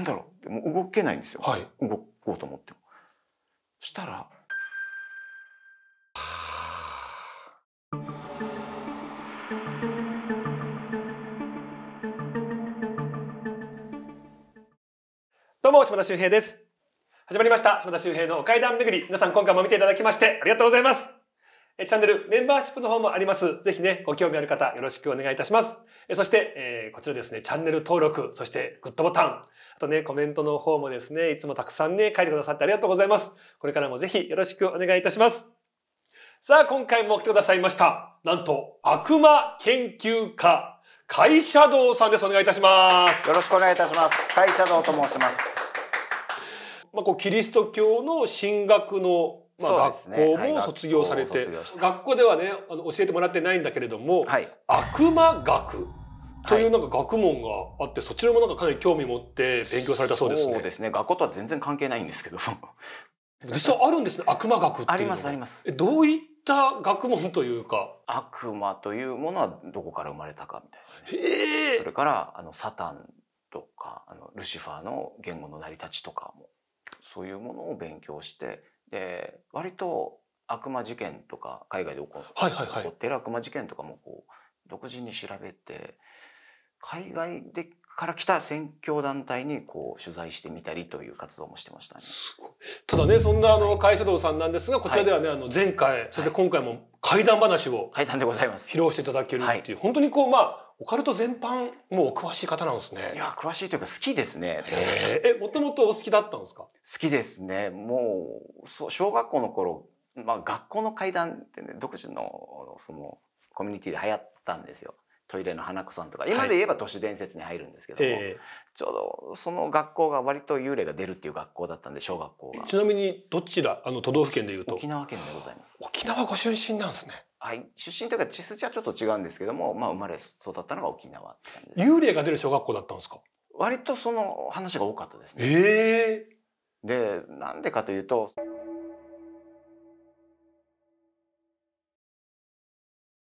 なんだろうってもう動けないんですよ、はい、動こうと思っても。したらどうも島田秀平です始まりました島田秀平の怪談巡り皆さん今回も見ていただきましてありがとうございますえチャンネル、メンバーシップの方もあります。ぜひね、ご興味ある方、よろしくお願いいたします。えそして、えこちらですね、チャンネル登録、そしてグッドボタン、あとね、コメントの方もですね、いつもたくさんね、書いてくださってありがとうございます。これからもぜひよろしくお願いいたします。さあ、今回も来てくださいました。なんと、悪魔研究家、会社道さんです。お願いいたします。よろしくお願いいたします。会社道と申します。まあ、こうキリスト教の神学のまあ、学校も卒業されて、はい、学校ではねあの教えてもらってないんだけれども、はい、悪魔学というなんか学問があって、そちらもなんかかなり興味持って勉強されたそうですね。そうですね学校とは全然関係ないんですけど実際あるんですね悪魔学ありますあります。えどういった学問というか悪魔というものはどこから生まれたかみたいな、ね、えそれからあのサタンとかあのルシファーの言語の成り立ちとかもそういうものを勉強してで割と悪魔事件とか海外で起こ,、はいはいはい、起こってる悪魔事件とかもこう独自に調べて海外でから来た選挙団体にこう取材してみたりという活動もしてましたね。ただねそんなあの会社堂さんなんですがこちらではね、はい、あの前回そして今回も怪談話を、怪談でございます披露していただけるっていう、はい、本当にこうまあオカルト全般もう詳しい方なんですね。いや詳しいというか好きですね。えもともとお好きだったんですか。好きですね。もう小学校の頃まあ学校の階段ってね独自のそのコミュニティで流行ったんですよ。トイレの花子さんとか今で言えば都市伝説に入るんですけども、はいえー、ちょうどその学校が割と幽霊が出るっていう学校だったんで小学校がちなみにどちらあの都道府県でいうと沖縄県でございます沖縄ご出身なんですねはい出身というか血筋はちょっと違うんですけども、まあ、生まれ育ったのが沖縄っです、幽霊が出る小学校だったんですか割とその話が多かったですねええー、でなんでかというと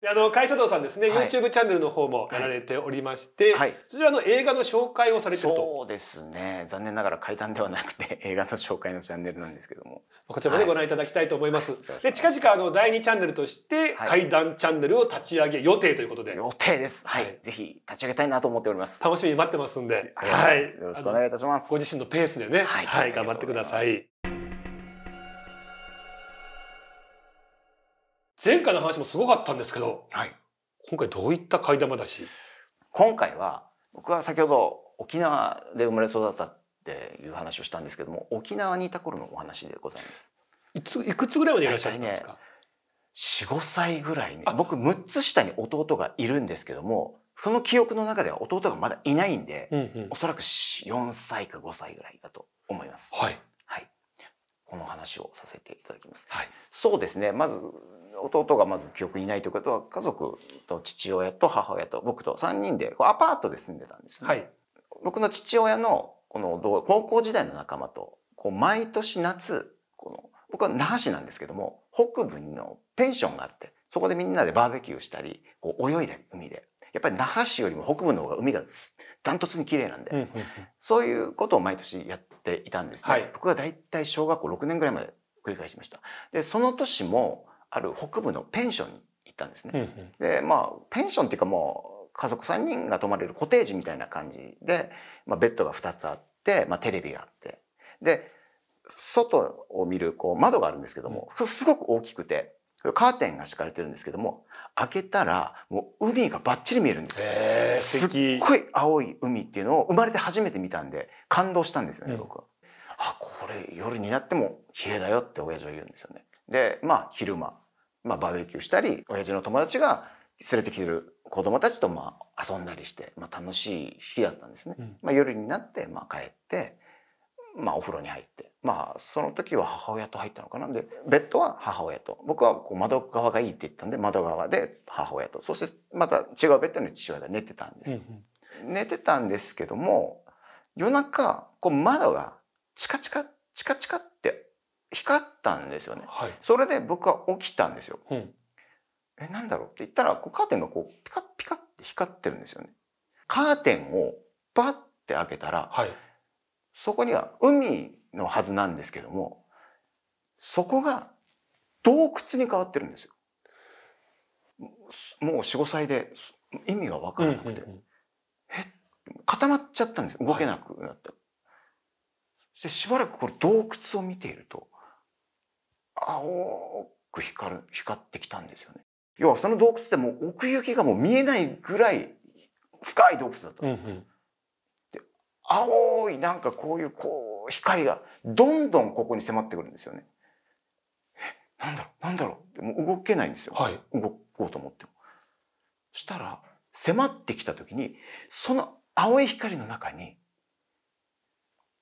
あの会社道さんですね、YouTube チャンネルの方もやられておりまして、はい、そちらの映画の紹介をされてるとそうですね残念ながら階段ではなくて 映画の紹介のチャンネルなんですけどもこちらもね、はい、ご覧いただきたいと思います、で近々あの第2チャンネルとして階段チャンネルを立ち上げ予定ということで、予定ですはい、ぜひ立ち上げたいなと思っております楽しみに待ってますんではいよろしくお願いいたしますご自身のペースでねはい、頑張ってください前回の話もすごかったんですけど、はい、今回どういった玉だし今回は僕は先ほど沖縄で生まれ育ったっていう話をしたんですけども沖縄にいた頃のお話でございますいついくつぐらいまでいらっしゃるんですか、ね、45歳ぐらいに僕6つ下に弟がいるんですけどもその記憶の中では弟がまだいないんで、うんうん、おそらく4歳か5歳ぐらいだと思います。はい、はい、この話をさせていただきます。はい、そうですね。まず弟がまず記憶にないということは家族と父親と母親と僕と3人でアパートで住んでたんですね、はい、僕の父親のこの高校時代の仲間とこう毎年夏この僕は那覇市なんですけども北部のペンションがあってそこでみんなでバーベキューしたりこう泳いで海でやっぱり那覇市よりも北部の方が海がダントツに綺麗なんで、そういうことを毎年やっていたんですね、はい、僕は大体小学校6年ぐらいまで繰り返しましたでその年もある北部のペンションに行ったんですね。でまあペンションっていうかもう家族3人が泊まれるコテージみたいな感じで、まあ、ベッドが2つあって、まあ、テレビがあってで外を見るこう窓があるんですけども、うすごく大きくてカーテンが敷かれてるんですけども開けたらもう海がバッチリ見えるんですよ。すっごい青い海っていうのを生まれて初めて見たんで感動したんですよね、僕は。あこれ夜になっても冷えだよって親父は言うんですよね。でまあ昼間、まあ、バーベキューしたり親父の友達が連れてきてる子供たちとまあ遊んだりして、まあ、楽しい日だったんですね。うん、まあ、夜になってまあ帰って、まあ、お風呂に入ってまあその時は母親と入ったのかなでベッドは母親と僕はこう窓側がいいって言ったんで窓側で母親とそしてまた違うベッドに父親で寝てたんですよ。うんうん、寝てたんですけども夜中こう窓がチカチカチカチカって光ったんですよね、はい、それで僕は起きたんですよ、うん、えなんだろうって言ったらこうカーテンがこうピカピカって光ってるんですよねカーテンをバッて開けたら、はい、そこには海のはずなんですけどもそこが洞窟に変わってるんですよもう45歳で意味が分からなくて、うんうんうん、え固まっちゃったんです動けなくなった、はい、しばらくこれ洞窟を見ていると青く光る光ってきたんですよね要はその洞窟ってもう奥行きがもう見えないぐらい深い洞窟だった、うんうん、で青いなんかこういうこう光がどんどんここに迫ってくるんですよねえなんだろうなんだろうでも動けないんですよ、はい、動こうと思ってもしたら迫ってきた時にその青い光の中に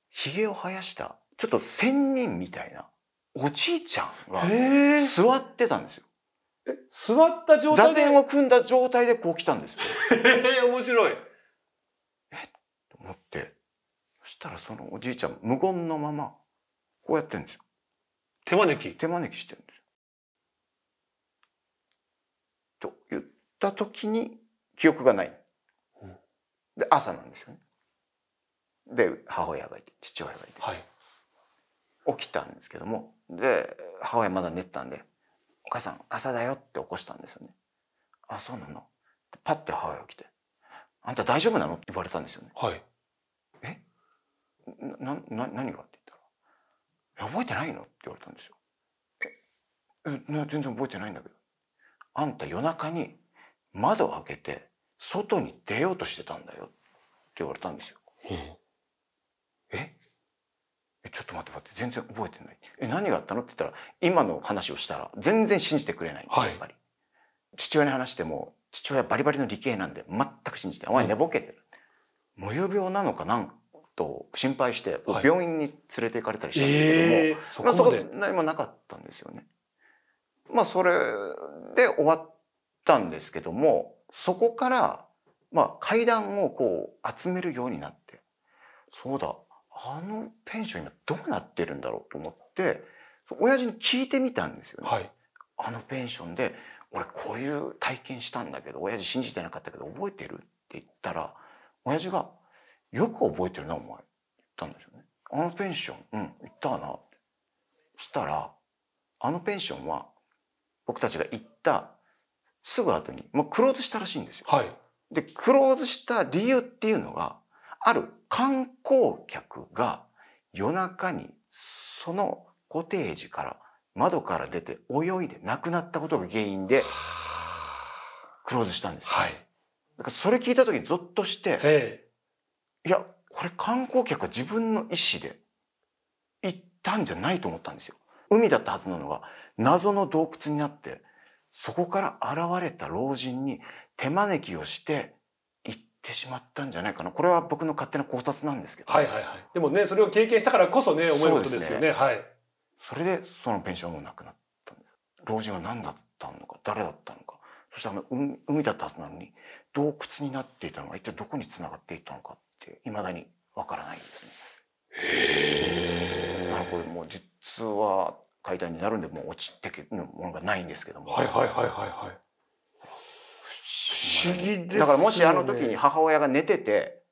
ひげを生やしたちょっと仙人みたいなおじいちゃんが座ってたんですよ。座った状態で座禅を組んだ状態でこう来たんですよ。え面白い。えと思って、そしたらそのおじいちゃん無言のまま、こうやってるんですよ。手招き手招きしてるんですよ。と言った時に記憶がない。で、朝なんですよね。で、母親がいて、父親がいて。はい、起きたんですけども、で母親まだ寝てたんで「お母さん朝だよ」って起こしたんですよね。あそうなのパッて母親が来て「あんた大丈夫なの?」って言われたんですよね。はい、えなな何がって言ったら「覚えてないの?」って言われたんですよ。え全然覚えてないんだけどあんた夜中に窓を開けて外に出ようとしてたんだよって言われたんですよ。ええちょっと待って待って全然覚えてないえ何があったのって言ったら今の話をしたら全然信じてくれない、はい、やっぱり父親に話しても父親バリバリの理系なんで全く信じてお前寝ぼけてる、うん、模様病なのかなんと心配して、病院に連れて行かれたりしたんですけども、えー、そこま何もなかったんですよね。まあそれで終わったんですけどもそこからまあ階段をこう集めるようになってそうだあのペンション今どうなってるんだろうと思って親父に聞いてみたんですよね。はい、あのペンションで俺こういう体験したんだけど親父信じてなかったけど覚えてるって言ったら親父が「よく覚えてるなお前」言ったんですよね。あのペンションうん行ったなってしたらあのペンションは僕たちが行ったすぐ後にもうクローズしたらしいんですよ。はい、でクローズした理由っていうのがある観光客が夜中にそのコテージから窓から出て泳いで亡くなったことが原因でクローズしたんです、はい、だからそれ聞いた時ゾッとしていやこれ観光客は自分の意思で行ったんじゃないと思ったんですよ。海だったはずなのが謎の洞窟になってそこから現れた老人に手招きをしててしまったんじゃないかなこれは僕の勝手な考察なんですけど、はいはいはい、でもねそれを経験したからこそね思えることですよね、ね、はいそれでそのペンションもなくなった老人は何だったのか誰だったのかそしてあの海だったはずなのに洞窟になっていたのが一体どこにつながっていったのかっていまだにわからないんですねへえこれもう実は階段になるんでもう落ちてけるものがないんですけどもはいはいはいはいはい思議です、ね、だからもしあの時に母親が寝てて、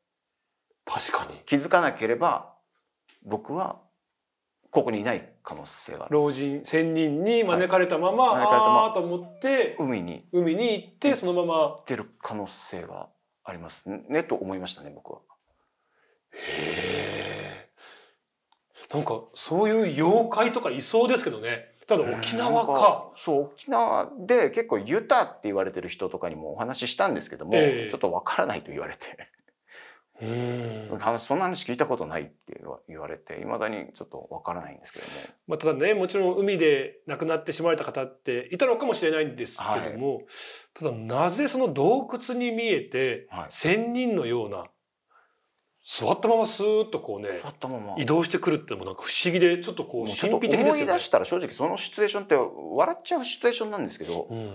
確かに。気づかなければ、僕は、ここにいない可能性がある。老人、仙人に招かれたまま、はい、まと思って、海に。海に行って、そのまま。行ってる可能性がありますね、と思いましたね、僕は。へえ。なんか、そういう妖怪とかいそうですけどね。ただ沖縄か。そう沖縄で結構ユタって言われてる人とかにもお話ししたんですけども、えー、ちょっとわからないと言われて。そんな話聞いたことないって言われていまだにちょっとわからないんですけども、まあ、ただねもちろん海で亡くなってしまわれた方っていたのかもしれないんですけども、はい、ただなぜその洞窟に見えて仙人のような座ったままスーッとこうね座ったまま移動してくるってのもなんか不思議でちょっとこう神秘的ですよね思い出したら正直そのシチュエーションって笑っちゃうシチュエーションなんですけど、うん、やっ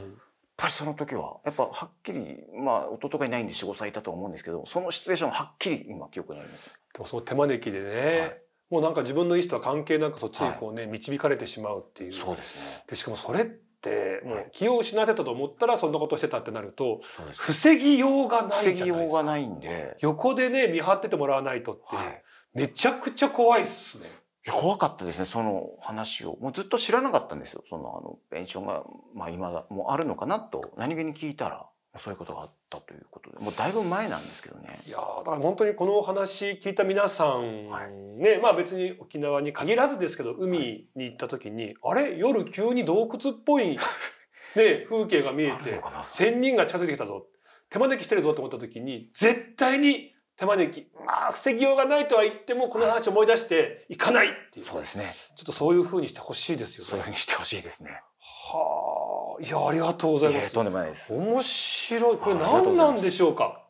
ぱりその時はやっぱはっきりまあ弟がいないんで45歳いたと思うんですけどそのシチュエーションははっきり今記憶にありますでもその手招きでね、はい、もうなんか自分の意思とは関係なくそっちにこうね、はい、導かれてしまうっていうそうですねでしかもそれってってもう気を失ってたと思ったらそんなことしてたってなると防ぎようがないじゃないですか横でね見張っててもらわないとって、はい、めちゃくちゃ怖いっすね。怖かったですねその話をもうずっと知らなかったんですよそのあのペンションがまあ今だもうあるのかなと何気に聞いたらそういうことがあったということでもうだいぶ前なんですけどね。いやだから本当にこのお話聞いた皆さん、はい、ねまあ別に沖縄に限らずですけど海に行った時に、はい、あれ夜急に洞窟っぽい、ね、風景が見えて千人が近づいてきたぞ手招きしてるぞと思った時に絶対に手招きまあ防ぎようがないとは言ってもこの話を思い出して行かないっていう、はい、そうですねちょっとそういうふうにしてほしいですよね。そういうふうにしてほしいですね。はあいやありがとうございます。とんでもないです。面白いこれ何なんでしょうか。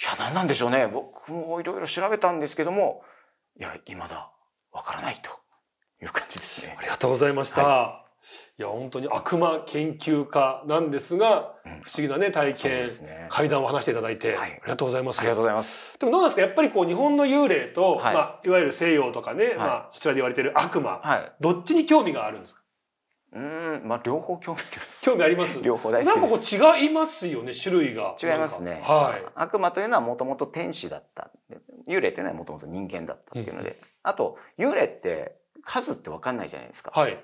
いや何なんでしょうね。僕もいろいろ調べたんですけども、いや未だわからないという感じですね。ありがとうございました。はいいや本当に悪魔研究家なんですが、うん、不思議なね体験、ね、会談を話していただいて、はい、ありがとうございますありがとうございますでもどうなんですかやっぱりこう日本の幽霊と、はいまあ、いわゆる西洋とかね、はい、まあ、そちらで言われている悪魔、はい、どっちに興味があるんですか。うん、まあ両方興味あります。興味あります。両方大好きなんかこう違いますよね、種類が。違いますね。はい。悪魔というのはもともと天使だった。幽霊というのはもともと人間だったっていうので、うん、あと幽霊って数ってわかんないじゃないですか。はい。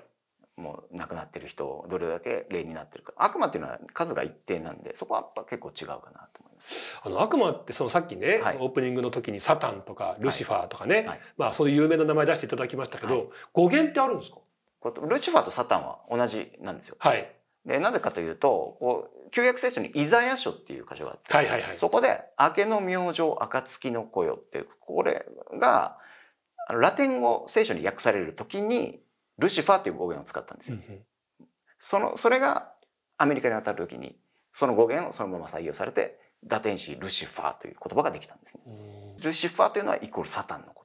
もう亡くなってる人どれだけ霊になってるか悪魔っていうのは数が一定なんでそこはやっぱ結構違うかなと思いますあの悪魔ってそのさっきね、はい、オープニングの時にサタンとかルシファーとかね、はいはい、まあそういう有名な名前出していただきましたけど、語源ってあるんですかことルシファーとサタンは同じなんですよ。はい、でなぜかというとこう旧約聖書にイザヤ書っていう箇所があって、はいはいはい、そこで「明けの明星暁の子よ」っていう、これがラテン語聖書に訳される時にルシファーという語源を使ったんですよ。うん、そのそれがアメリカに渡る時にその語源をそのまま採用されて堕天使ルシファーという言葉ができたんですね。ルシファーというのはイコールサタンのこと。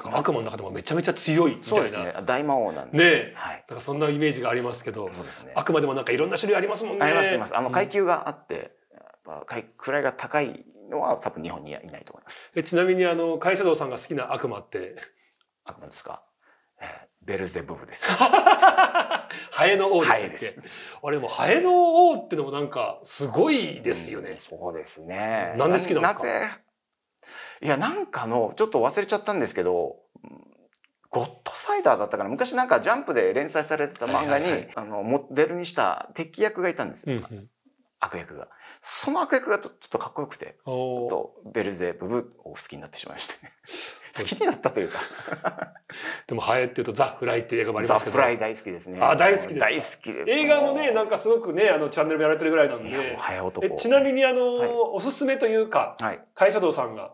だから悪魔の中でもめちゃめちゃ強いみたいな。そうですね。大魔王なんで。ね、はい。だからそんなイメージがありますけど、そうですね。悪魔でもなんかいろんな種類ありますもんね。ありますあります。あの階級があって、うん、やっぱ位が高いのは多分日本にはいないと思います。えちなみにあの会社道さんが好きな悪魔って、悪魔ですか。えー、ベルゼブブです。ハエの王でしたっけあれもハエの王ってのもなんかすごいですよね。そうですね。なんで好きなんですかなぜいや、なんかの、ちょっと忘れちゃったんですけど、ゴッドサイダーだったかな昔なんかジャンプで連載されてた漫画に、はいはいはい、あの、モデルにした敵役がいたんですよ。うんうん、悪役が。その悪役がちょっとかっこよくて、とベルゼブブを好きになってしまいまして、ね、好きになったというかでも、ハエっていうとザ・フライっていう映画もありますけど。ザ・フライ大好きですね。あ、大好きです。大好きです。映画もね、なんかすごくね、あの、チャンネルもやられてるぐらいなんで。ハエ男。ちなみに、あの、はい、おすすめというか、はい、会社道さんが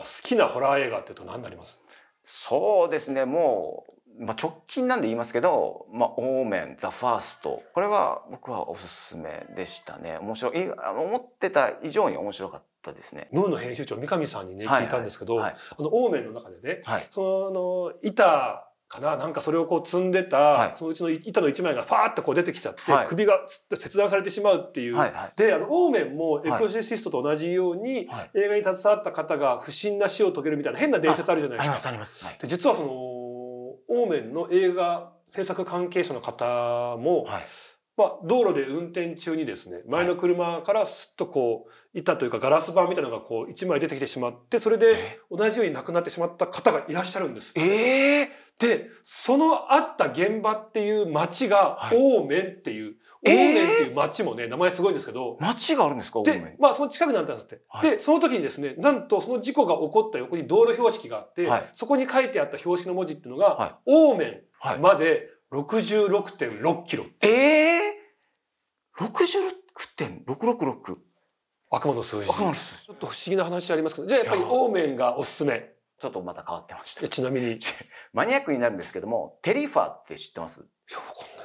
好きなホラー映画ってと何になりますそうですねもう、まあ、直近なんで言いますけど「まあ、オーメン」「ザ・ファーストこれは僕はおすすめでしたね面白いあの思ってた以上に面白かったですね。ムーの編集長三上さんにね聞いたんですけど、はいはいあのオーメンの中でね、はい、その板かななんかそれをこう積んでた、はい、そのうちの板の一枚がファーってこう出てきちゃって、はい、首が切断されてしまうっていう、はいはい、であのオーメンもエクロシストと同じように、はい、映画に携わった方が不審な死を遂げるみたいな変な伝説あるじゃないですか。で実はそのオーメンの映画制作関係者の方も、まあ、道路で運転中にですね前の車からすっとこう板というかガラス板みたいなのがこう1枚出てきてしまってそれで同じように亡くなってしまった方がいらっしゃるんです。えーで、そのあった現場っていう町が、オーメンっていう、オーメンっていう町もね、名前すごいんですけど。町があるんですかーメで、まあその近くなんだって、はい、で、その時にですね、なんとその事故が起こった横に道路標識があって、はい、そこに書いてあった標識の文字っていうのが、はい、メンまで66.6キロって。えぇ、ー、!66.666? 悪魔の数字。ちょっと不思議な話ありますけど、じゃあやっぱりオーメンがおすすめ。ちょっとまた変わってました。ちなみに マニアックになるんですけども、テリファーって知ってます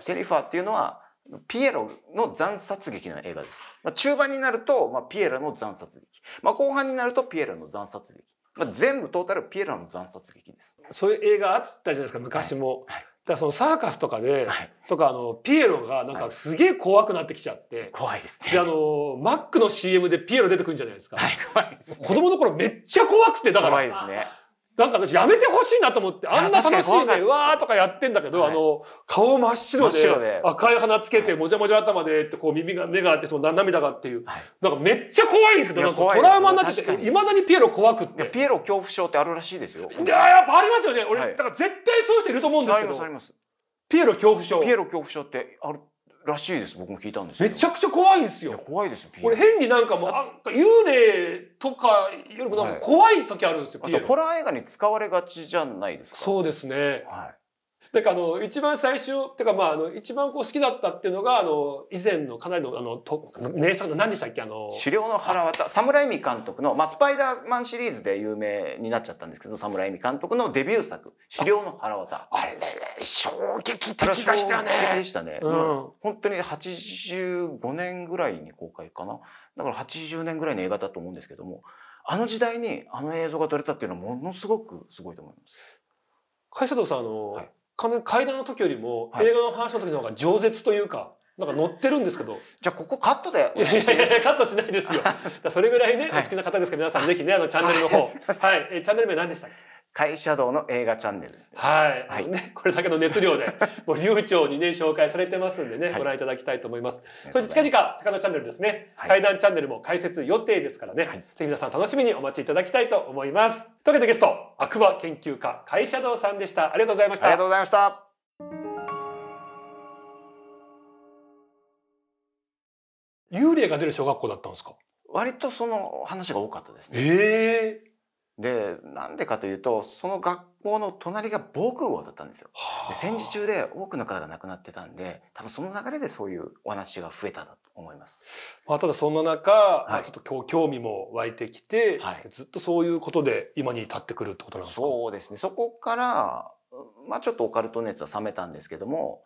テリファーっていうのは、ピエロの残殺劇の映画です。まあ、中盤になると、まあ、ピエロの残殺劇。まあ、後半になるとピエロの残殺劇。まあ、全部トータルピエロの残殺劇です。そういう映画あったじゃないですか、昔も。はいはい、だそのサーカスとかで、はい、とかあのピエロがなんかすげえ怖くなってきちゃって、怖いですねであのマックの CM でピエロ出てくるんじゃないですか、はい怖いですね、子供の頃めっちゃ怖くてだから怖いですねなんか私やめてほしいなと思って、あんな楽しいね、わーとかやってんだけど、あの、顔真っ白で、赤い鼻つけて、もじゃもじゃ頭でって、こう耳が、目があって、その涙がっていう、なんかめっちゃ怖いんですけど、なんかトラウマになってて、いまだにピエロ怖くって。ピエロ恐怖症ってあるらしいですよ。いや、やっぱありますよね。俺、だから絶対そういう人いると思うんですけど。ピエロ恐怖症。ピエロ恐怖症ってあるらしいです僕も聞いたんですめちゃくちゃ怖いんですよ怖いですよこれ変になんかもう幽霊とかよりもなんか怖い時あるんですよ、あい、ホラー映画に使われがちじゃないですかそうですね、はだからあの一番最初っていうかまああの一番こう好きだったっていうのがあの以前のかなりのあのとさんの何でしたっけあの狩猟の腹渡イミ監督のまあスパイダーマンシリーズで有名になっちゃったんですけどサムライミ監督のデビュー作狩猟の腹渡あれ、ね、衝撃的でしたよね。でしたね。うん、本当に85年ぐらいに公開かな。だから80年ぐらいの映画だと思うんですけども、あの時代にあの映像が撮れたっていうのはものすごくすごいと思います。会社藤さんあの、はい階段の時よりも、映画の話の時の方が饒舌というか、なんか乗ってるんですけど。じゃあここカットでいやいやいや、カットしないですよ。それぐらいね、お好きな方ですけど、皆さんぜひね、あのチャンネルの方。はい、はい、チャンネル名何でしたっけ会社道の映画チャンネル、はい、はい、ね、これだけの熱量で もう流暢にね紹介されてますんでね、はい、ご覧いただきたいと思います。そして近々セカンドチャンネルですね、はい、階段チャンネルも開設予定ですからね、はい、ぜひ皆さん楽しみにお待ちいただきたいと思います。というわけでゲスト悪魔研究家会社道さんでした。ありがとうございました。ありがとうございました。幽霊が出る小学校だったんですか。割とその話が多かったですね。ええーでなんでかというとその学校の隣が防空壕だったんですよ。で戦時中で多くの方が亡くなってたんで多分その流れでそういうお話が増えただと思います。まあ、ただそんな中、はい、ちょっと興味も湧いてきて、はい、ずっとそういうことで今に至ってくるってことなんですかそうですねそこから、まあ、ちょっとオカルト熱は冷めたんですけども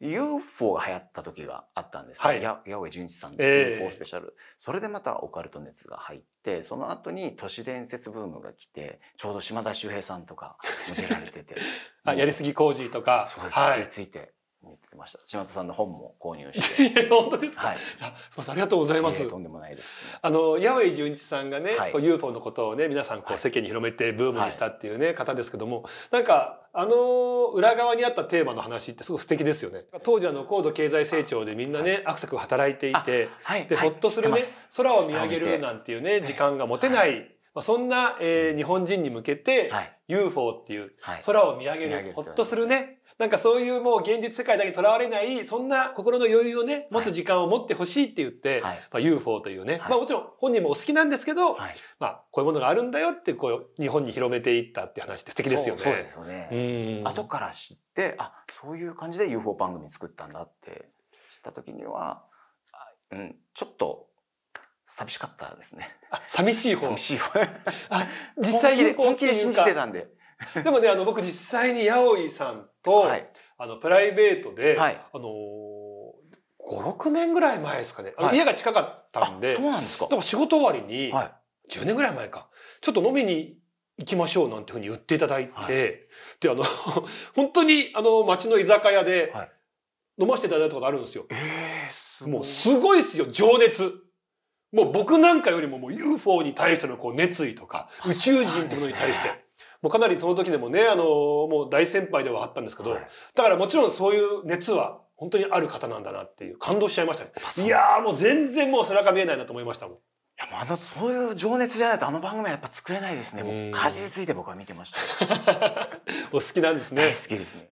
UFO が流行った時があったんです、ね、はい、や八屋純一さんの UFO スペシャル、えー、それでまたオカルト熱が入ってその後に都市伝説ブームが来てちょうど島田秀平さんとか向出られてて あやりすぎ工事とかそうです、はい、ついてってました。島田さんの本も購入して。本当ですか。はい。すみませんありがとうございます。とんでもないです、あの矢上純一さんがね、はい、こう UFO のことをね皆さんこう世間に広めてブームにしたっていうね、はい、方ですけども、なんかあの裏側にあったテーマの話ってすごく素敵ですよね。当時あの高度経済成長でみんなね、はい、アクセク働いていて、はい、で、ほっとするね空を見上げるなんていうね時間が持てない。まあ、そんな、えー、日本人に向けて、はい、UFO っていう、はい、空を見上げる、はい、ほっとするね、なんかそういうもう現実世界だけとらわれないそんな心の余裕をね持つ時間を持ってほしいって言って、はい、まあ、UFO というね、はい、まあ、もちろん本人もお好きなんですけど、はい、まあ、こういうものがあるんだよってこう日本に広めていったって話って素敵ですよね。そうですよね後から知ってあそういう感じで UFO 番組作ったんだって知った時には、うん、ちょっと寂しかったですね。寂しい方。寂しい方。あ、実際に本気で信じてたんで。でもねあの僕実際にヤオイさんと、はい、あのプライベートで、はい、あの56年ぐらい前ですかね、あの家が近かったんでそうなんですかだから仕事終わりに、はい、10年ぐらい前かちょっと飲みに行きましょうなんていうふうに言っていただいて、はい、であの 本当にあの街の居酒屋で飲ませていただいたことあるんですよ。えー、すもうすごいですよ情熱。もう僕なんかよりももう UFO に対してのこう熱意とか宇宙人ってものに対して。もうかなりその時でもね、あの、もう大先輩ではあったんですけど、はい、だからもちろんそういう熱は本当にある方なんだなっていう、感動しちゃいましたね。いやもう全然もう背中見えないなと思いましたもん。いやもうあのそういう情熱じゃないとあの番組はやっぱ作れないですね。もうかじりついて僕は見てました。お 好きなんですね。好きですね。